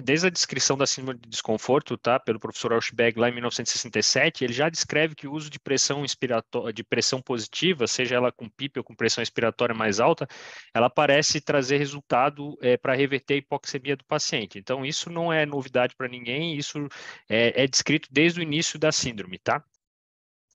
desde a descrição da síndrome de desconforto, tá, pelo professor Auschberg lá em 1967, ele já descreve que o uso de pressão de pressão positiva, seja ela com PIP ou com pressão expiratória mais alta, ela parece trazer resultado é, para reverter a hipoxemia do paciente. Então isso não é novidade para ninguém, isso é, é, descrito desde o início da síndrome, tá?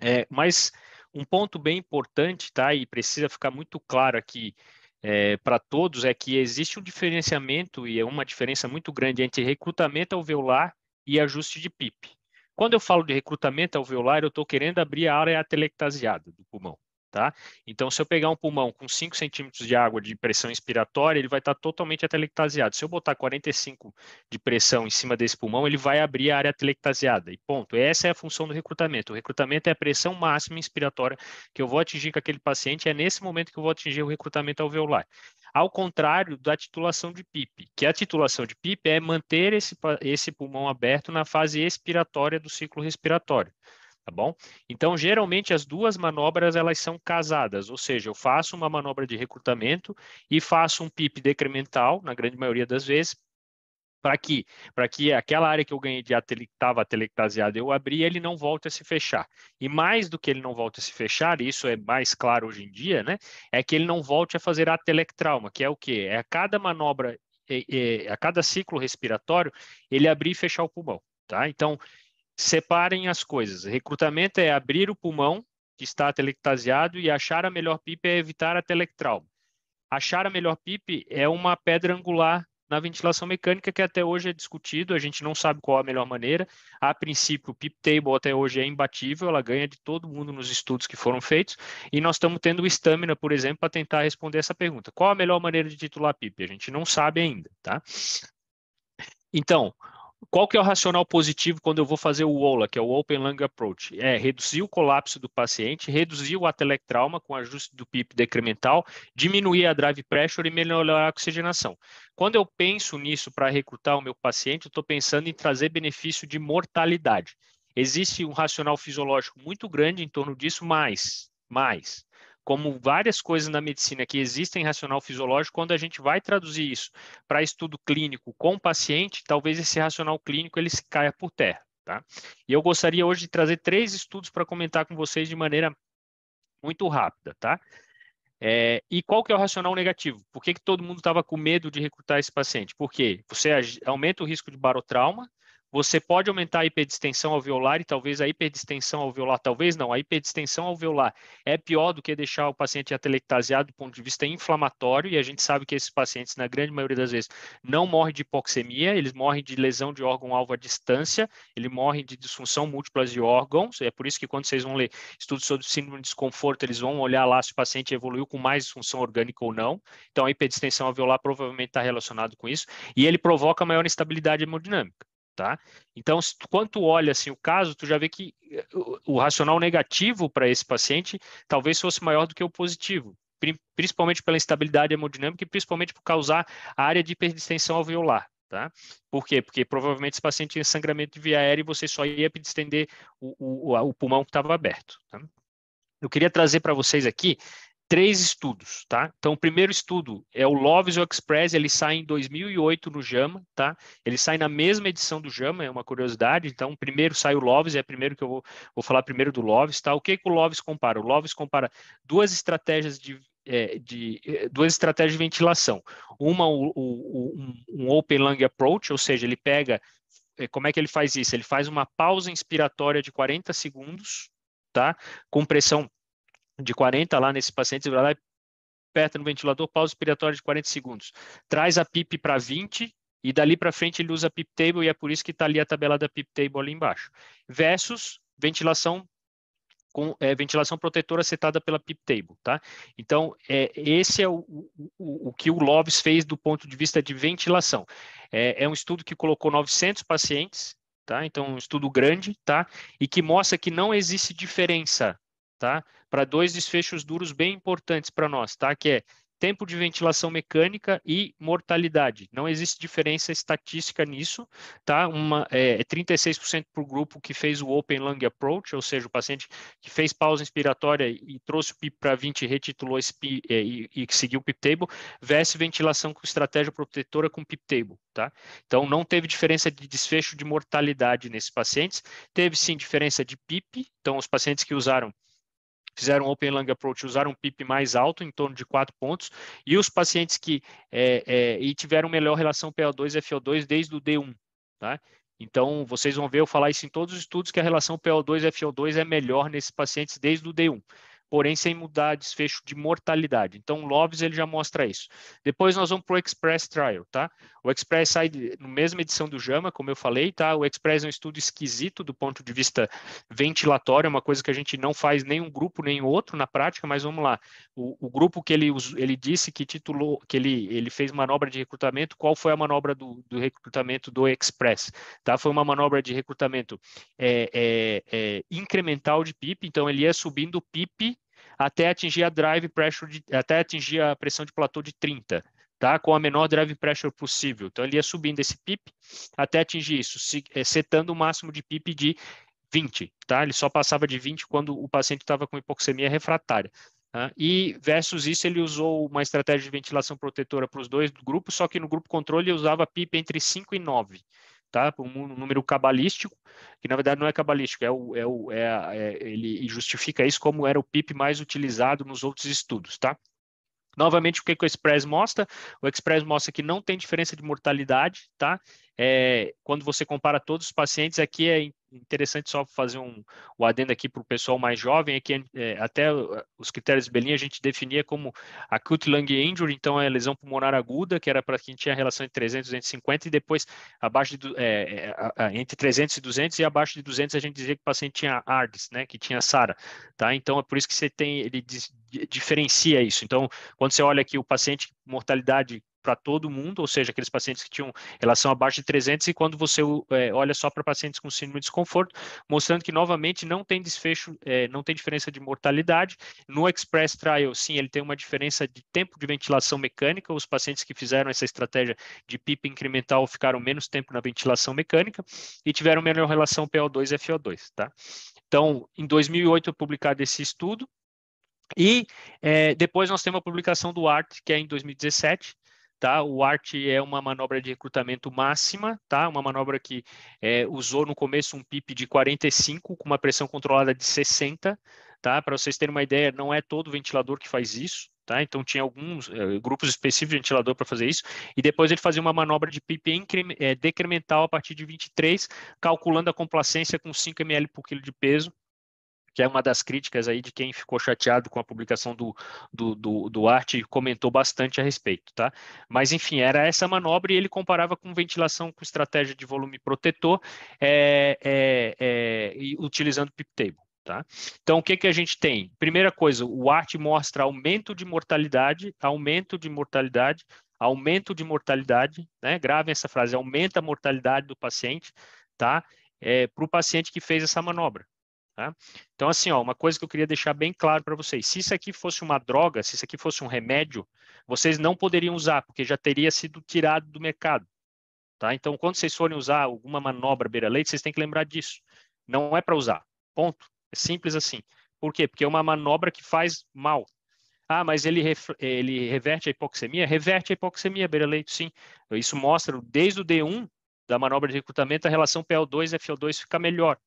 É, mas um ponto bem importante, tá, e precisa ficar muito claro aqui é, eh, para todos é que existe um diferenciamento e é uma diferença muito grande entre recrutamento alveolar e ajuste de PIP. Quando eu falo de recrutamento alveolar, eu estou querendo abrir a área atelectasiada do pulmão. Tá? Então, se eu pegar um pulmão com 5 centímetros de água de pressão inspiratória, ele vai estar tá totalmente atelectasiado. Se eu botar 45 de pressão em cima desse pulmão, ele vai abrir a área atelectasiada. E ponto. Essa é a função do recrutamento. O recrutamento é a pressão máxima inspiratória que eu vou atingir com aquele paciente. É nesse momento que eu vou atingir o recrutamento alveolar. Ao contrário da titulação de PIP, que a titulação de PIP é manter esse, esse pulmão aberto na fase expiratória do ciclo respiratório tá bom? Então, geralmente as duas manobras elas são casadas, ou seja, eu faço uma manobra de recrutamento e faço um PIP decremental, na grande maioria das vezes, para que para que aquela área que eu ganhei de estava telectasiada eu abri, ele não volta a se fechar. E mais do que ele não volta a se fechar, e isso é mais claro hoje em dia, né? É que ele não volte a fazer atelectrauma, que é o quê? É a cada manobra, é, é, a cada ciclo respiratório, ele abrir e fechar o pulmão. Tá? Então, separem as coisas. Recrutamento é abrir o pulmão que está atelectaseado e achar a melhor PIP é evitar a telectrauma. Achar a melhor PIP é uma pedra angular na ventilação mecânica que até hoje é discutido, a gente não sabe qual a melhor maneira. A princípio, o PIP table até hoje é imbatível, ela ganha de todo mundo nos estudos que foram feitos, e nós estamos tendo o Stamina, por exemplo, para tentar responder essa pergunta. Qual a melhor maneira de titular PIP? A gente não sabe ainda, tá? Então, qual que é o racional positivo quando eu vou fazer o OLA, que é o Open Lung Approach? É reduzir o colapso do paciente, reduzir o atelectrauma com ajuste do PIP decremental, diminuir a drive pressure e melhorar a oxigenação. Quando eu penso nisso para recrutar o meu paciente, eu estou pensando em trazer benefício de mortalidade. Existe um racional fisiológico muito grande em torno disso, mas, mas como várias coisas na medicina que existem racional fisiológico, quando a gente vai traduzir isso para estudo clínico com o paciente, talvez esse racional clínico ele caia por terra. Tá? E eu gostaria hoje de trazer três estudos para comentar com vocês de maneira muito rápida. Tá? É, e qual que é o racional negativo? Por que, que todo mundo estava com medo de recrutar esse paciente? Porque você aumenta o risco de barotrauma, você pode aumentar a hiperdistensão alveolar e talvez a hiperdistensão alveolar, talvez não, a hiperdistensão alveolar é pior do que deixar o paciente atelectasiado do ponto de vista inflamatório, e a gente sabe que esses pacientes, na grande maioria das vezes, não morrem de hipoxemia, eles morrem de lesão de órgão-alvo à distância, ele morre de disfunção múltipla de órgãos, é por isso que quando vocês vão ler estudos sobre síndrome de desconforto, eles vão olhar lá se o paciente evoluiu com mais disfunção orgânica ou não, então a hiperdistensão alveolar provavelmente está relacionado com isso, e ele provoca maior instabilidade hemodinâmica tá? Então, quando tu olha assim o caso, tu já vê que eh, o racional negativo para esse paciente talvez fosse maior do que o positivo, principalmente pela instabilidade hemodinâmica e principalmente por causar a área de hiperdistensão alveolar, tá? Por quê? Porque provavelmente esse paciente tinha sangramento de via aérea e você só ia distender o, o, o pulmão que estava aberto, tá? Eu queria trazer para vocês aqui três estudos, tá? Então, o primeiro estudo é o Loves Express, ele sai em 2008 no JAMA, tá? Ele sai na mesma edição do JAMA, é uma curiosidade. Então, primeiro sai o Loves, é primeiro que eu vou, vou falar primeiro do Loves, tá? O que, que o Loves compara? O Loves compara duas estratégias de é, de é, duas estratégias de ventilação. Uma, o, o, um, um open lung approach, ou seja, ele pega, é, como é que ele faz isso? Ele faz uma pausa inspiratória de 40 segundos, tá? Com pressão de 40 lá nesse paciente, vai lá e aperta no ventilador, pausa expiratória de 40 segundos. Traz a PIP para 20 e dali para frente ele usa a PIP table e é por isso que está ali a tabela da PIP table ali embaixo. Versus ventilação com é, ventilação protetora setada pela PIP table, tá? Então, é, esse é o, o, o que o Loves fez do ponto de vista de ventilação. É, é um estudo que colocou 900 pacientes, tá? Então, é um estudo grande, tá? E que mostra que não existe diferença tá? Para dois desfechos duros bem importantes para nós, tá? Que é tempo de ventilação mecânica e mortalidade. Não existe diferença estatística nisso, tá? Uma, é, 36% para o grupo que fez o Open Lung Approach, ou seja, o paciente que fez pausa inspiratória e trouxe o PIP para 20 e retitulou esse PIP, é, e, e seguiu o PIP table, versus ventilação com estratégia protetora com PIP table, tá? Então, não teve diferença de desfecho de mortalidade nesses pacientes, teve sim diferença de PIP, então os pacientes que usaram fizeram um Open Lung Approach usaram um PIP mais alto, em torno de 4 pontos, e os pacientes que é, é, e tiveram melhor relação PO2 e FO2 desde o D1. Tá? Então, vocês vão ver eu falar isso em todos os estudos, que a relação PO2 e FO2 é melhor nesses pacientes desde o D1 porém sem mudar desfecho de mortalidade. Então, o Loves ele já mostra isso. Depois nós vamos para o Express Trial, tá? O Express sai na mesma edição do JAMA, como eu falei, tá? O Express é um estudo esquisito do ponto de vista ventilatório, é uma coisa que a gente não faz nem um grupo nem outro na prática, mas vamos lá. O, o grupo que ele, ele disse que titulou, que ele, ele fez manobra de recrutamento, qual foi a manobra do, do recrutamento do Express? Tá? Foi uma manobra de recrutamento é, é, é, incremental de PIP, então ele ia subindo o PIP até atingir a drive pressure, de, até atingir a pressão de platô de 30, tá? com a menor drive pressure possível. Então, ele ia subindo esse PIP até atingir isso, eh, setando o máximo de PIP de 20. Tá? Ele só passava de 20 quando o paciente estava com hipoxemia refratária. Tá? E versus isso, ele usou uma estratégia de ventilação protetora para os dois grupos, só que no grupo controle ele usava PIP entre 5 e 9 tá? Um número cabalístico, que na verdade não é cabalístico, é o, é o, é, a, é ele justifica isso como era o PIB mais utilizado nos outros estudos, tá? Novamente, o que, que, o Express mostra? O Express mostra que não tem diferença de mortalidade, tá? É, quando você compara todos os pacientes, aqui é em interessante só fazer um, um adendo aqui para o pessoal mais jovem, é que é, até é, os critérios de Berlim a gente definia como acute lung injury, então é lesão pulmonar aguda, que era para quem tinha relação entre 300 e 250, e depois abaixo de, é, é entre 300 e 200, e abaixo de 200 a gente dizia que o paciente tinha ARDS, né, que tinha SARA, tá? Então é por isso que você tem, ele diz, diferencia isso. Então, quando você olha aqui o paciente, mortalidade para todo mundo, ou seja, aqueles pacientes que tinham relação abaixo de 300, e quando você é, olha só para pacientes com síndrome de desconforto, mostrando que novamente não tem desfecho, é, não tem diferença de mortalidade. No Express Trial, sim, ele tem uma diferença de tempo de ventilação mecânica, os pacientes que fizeram essa estratégia de PIP incremental ficaram menos tempo na ventilação mecânica e tiveram melhor relação PO2 e FO2, tá? Então, em 2008 eu publicado esse estudo, e é, depois nós temos a publicação do ART, que é em 2017, tá? O ART é uma manobra de recrutamento máxima, tá? Uma manobra que é, usou no começo um PIP de 45 com uma pressão controlada de 60, tá? Para vocês terem uma ideia, não é todo ventilador que faz isso, tá? Então tinha alguns é, grupos específicos de ventilador para fazer isso, e depois ele fazia uma manobra de PIP é, decremental a partir de 23, calculando a complacência com 5 ml por quilo de peso, que é uma das críticas aí de quem ficou chateado com a publicação do, do, do, do Arte e comentou bastante a respeito, tá? Mas, enfim, era essa manobra e ele comparava com ventilação com estratégia de volume protetor é, é, é, e utilizando pip table. Tá? Então, o que, que a gente tem? Primeira coisa, o ART mostra aumento de mortalidade, aumento de mortalidade, aumento de mortalidade, né? Gravem essa frase, aumenta a mortalidade do paciente, tá? É, para o paciente que fez essa manobra, Tá? Então, assim, ó, uma coisa que eu queria deixar bem claro para vocês: se isso aqui fosse uma droga, se isso aqui fosse um remédio, vocês não poderiam usar, porque já teria sido tirado do mercado. Tá? Então, quando vocês forem usar alguma manobra beira-leite, vocês têm que lembrar disso. Não é para usar. Ponto. É simples assim. Por quê? Porque é uma manobra que faz mal. Ah, mas ele, ele reverte a hipoxemia? Reverte a hipoxemia, beira-leito, sim. Isso mostra desde o D1 da manobra de recrutamento, a relação PO2 e FO2 fica melhor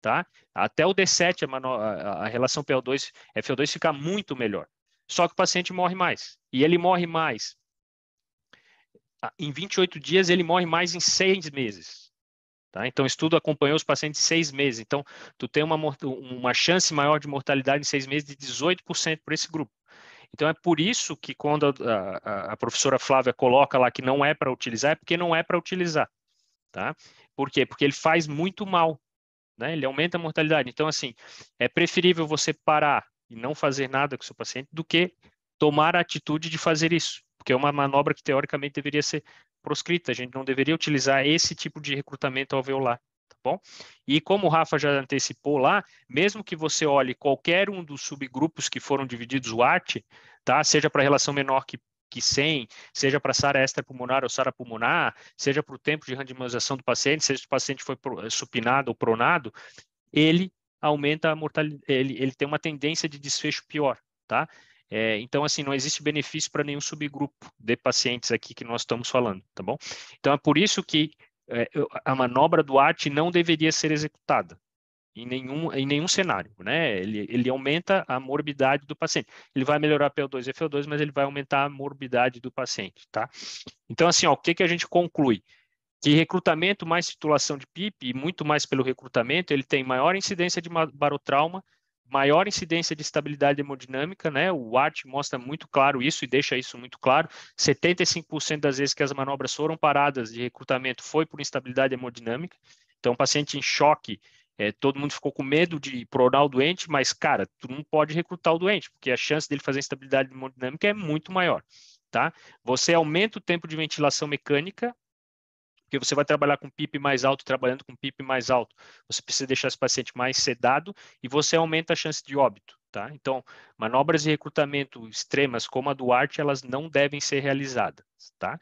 tá? Até o D7, a, a relação PO2, FO2 é, fica muito melhor. Só que o paciente morre mais. E ele morre mais. Em 28 dias, ele morre mais em seis meses. Tá? Então, o estudo acompanhou os pacientes seis meses. Então, tu tem uma, uma chance maior de mortalidade em seis meses de 18% para esse grupo. Então, é por isso que quando a, a, a professora Flávia coloca lá que não é para utilizar, é porque não é para utilizar. Tá? Por quê? Porque ele faz muito mal né? Ele aumenta a mortalidade. Então, assim, é preferível você parar e não fazer nada com o seu paciente do que tomar a atitude de fazer isso, porque é uma manobra que teoricamente deveria ser proscrita. A gente não deveria utilizar esse tipo de recrutamento alveolar, tá bom? E como o Rafa já antecipou lá, mesmo que você olhe qualquer um dos subgrupos que foram divididos o ART, tá? Seja para relação menor que que 100, seja para SARA extrapulmonar ou SARA pulmonar, seja para o tempo de randomização do paciente, seja se o paciente foi eh, supinado ou pronado, ele aumenta a mortalidade, ele, ele tem uma tendência de desfecho pior, tá? É, então, assim, não existe benefício para nenhum subgrupo de pacientes aqui que nós estamos falando, tá bom? Então, é por isso que é, a manobra do ART não deveria ser executada, em nenhum, em nenhum cenário, né? Ele, ele aumenta a morbidade do paciente. Ele vai melhorar PO2 e FO2, mas ele vai aumentar a morbidade do paciente, tá? Então, assim, ó, o que, que a gente conclui? Que recrutamento mais titulação de PIP, e muito mais pelo recrutamento, ele tem maior incidência de barotrauma, maior incidência de estabilidade hemodinâmica, né? O ART mostra muito claro isso e deixa isso muito claro. 75% das vezes que as manobras foram paradas de recrutamento foi por instabilidade hemodinâmica. Então, o paciente em choque é, todo mundo ficou com medo de prorar o doente, mas, cara, tu não pode recrutar o doente, porque a chance dele fazer instabilidade hemodinâmica é muito maior, tá? Você aumenta o tempo de ventilação mecânica, porque você vai trabalhar com PIP mais alto, trabalhando com PIP mais alto. Você precisa deixar esse paciente mais sedado e você aumenta a chance de óbito, tá? Então, manobras de recrutamento extremas como a do elas não devem ser realizadas, tá?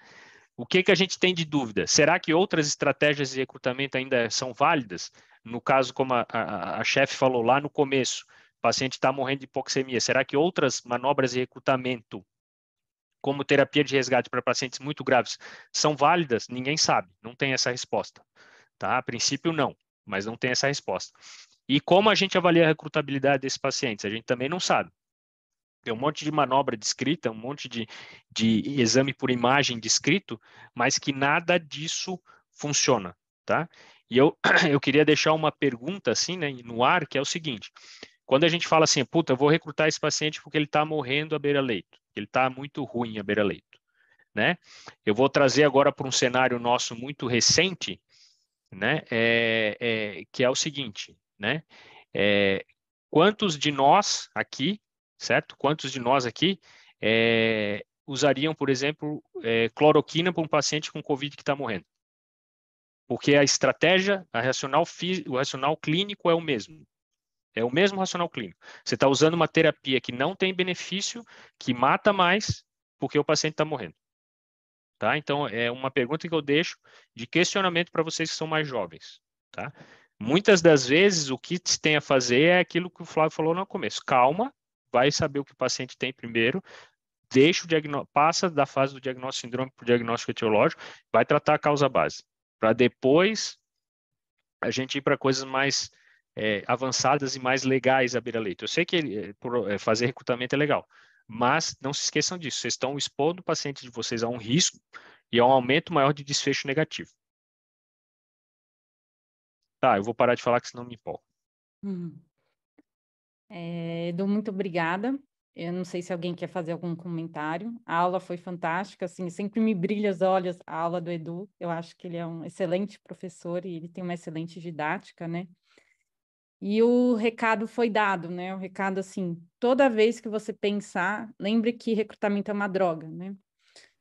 O que, que a gente tem de dúvida? Será que outras estratégias de recrutamento ainda são válidas? no caso, como a, a, a chefe falou lá no começo, o paciente está morrendo de hipoxemia, será que outras manobras de recrutamento, como terapia de resgate para pacientes muito graves, são válidas? Ninguém sabe, não tem essa resposta. Tá? A princípio, não, mas não tem essa resposta. E como a gente avalia a recrutabilidade desses pacientes? A gente também não sabe. Tem um monte de manobra descrita, um monte de, de exame por imagem descrito, mas que nada disso funciona, tá? E eu, eu queria deixar uma pergunta assim, né, no ar, que é o seguinte: quando a gente fala assim, puta, eu vou recrutar esse paciente porque ele está morrendo à beira-leito, ele está muito ruim à beira-leito, né? Eu vou trazer agora para um cenário nosso muito recente, né? É, é, que é o seguinte, né? É, quantos de nós aqui, certo? Quantos de nós aqui é, usariam, por exemplo, é, cloroquina para um paciente com COVID que está morrendo? porque a estratégia, a racional, o racional clínico é o mesmo. É o mesmo racional clínico. Você está usando uma terapia que não tem benefício, que mata mais, porque o paciente está morrendo. Tá? Então, é uma pergunta que eu deixo de questionamento para vocês que são mais jovens. Tá? Muitas das vezes, o que se tem a fazer é aquilo que o Flávio falou no começo. Calma, vai saber o que o paciente tem primeiro, deixa o diagnóstico, passa da fase do diagnóstico sindrômico para o diagnóstico etiológico, vai tratar a causa base para depois a gente ir para coisas mais é, avançadas e mais legais à beira-leito. Eu sei que ele, é, por, é, fazer recrutamento é legal, mas não se esqueçam disso, vocês estão expondo o paciente de vocês a um risco e a um aumento maior de desfecho negativo. Tá, eu vou parar de falar que senão me empolgo. Hum. É, Edu, muito obrigada eu não sei se alguém quer fazer algum comentário. A aula foi fantástica, assim, sempre me brilha os olhos a aula do Edu. Eu acho que ele é um excelente professor e ele tem uma excelente didática, né? E o recado foi dado, né? O recado assim, toda vez que você pensar, lembre que recrutamento é uma droga, né?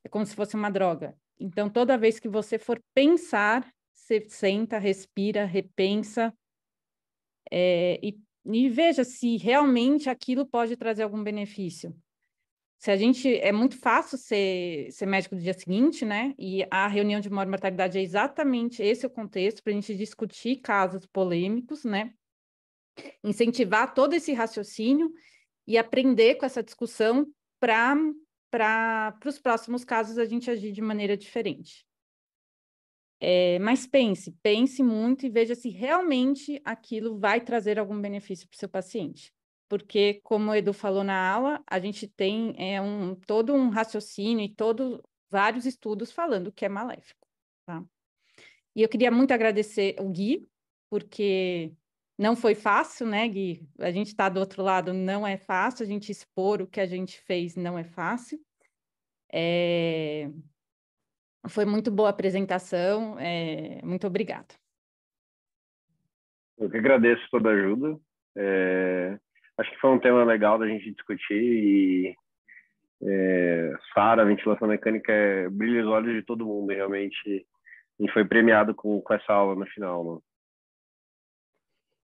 É como se fosse uma droga. Então, toda vez que você for pensar, você senta, respira, repensa é, e e veja se realmente aquilo pode trazer algum benefício. Se a gente é muito fácil ser, ser médico do dia seguinte, né? E a reunião de maior mortalidade é exatamente esse o contexto para a gente discutir casos polêmicos, né? Incentivar todo esse raciocínio e aprender com essa discussão para para os próximos casos a gente agir de maneira diferente. É, mas pense, pense muito e veja se realmente aquilo vai trazer algum benefício para o seu paciente. Porque, como o Edu falou na aula, a gente tem é, um, todo um raciocínio e todo, vários estudos falando que é maléfico. Tá? E eu queria muito agradecer o Gui, porque não foi fácil, né, Gui? A gente está do outro lado, não é fácil, a gente expor o que a gente fez não é fácil. É... Foi muito boa a apresentação, é, muito obrigada. Eu que agradeço toda a ajuda. É, acho que foi um tema legal da gente discutir e é, Sara, ventilação mecânica, é, brilha os olhos de todo mundo, realmente. E foi premiado com, com essa aula no final. Né?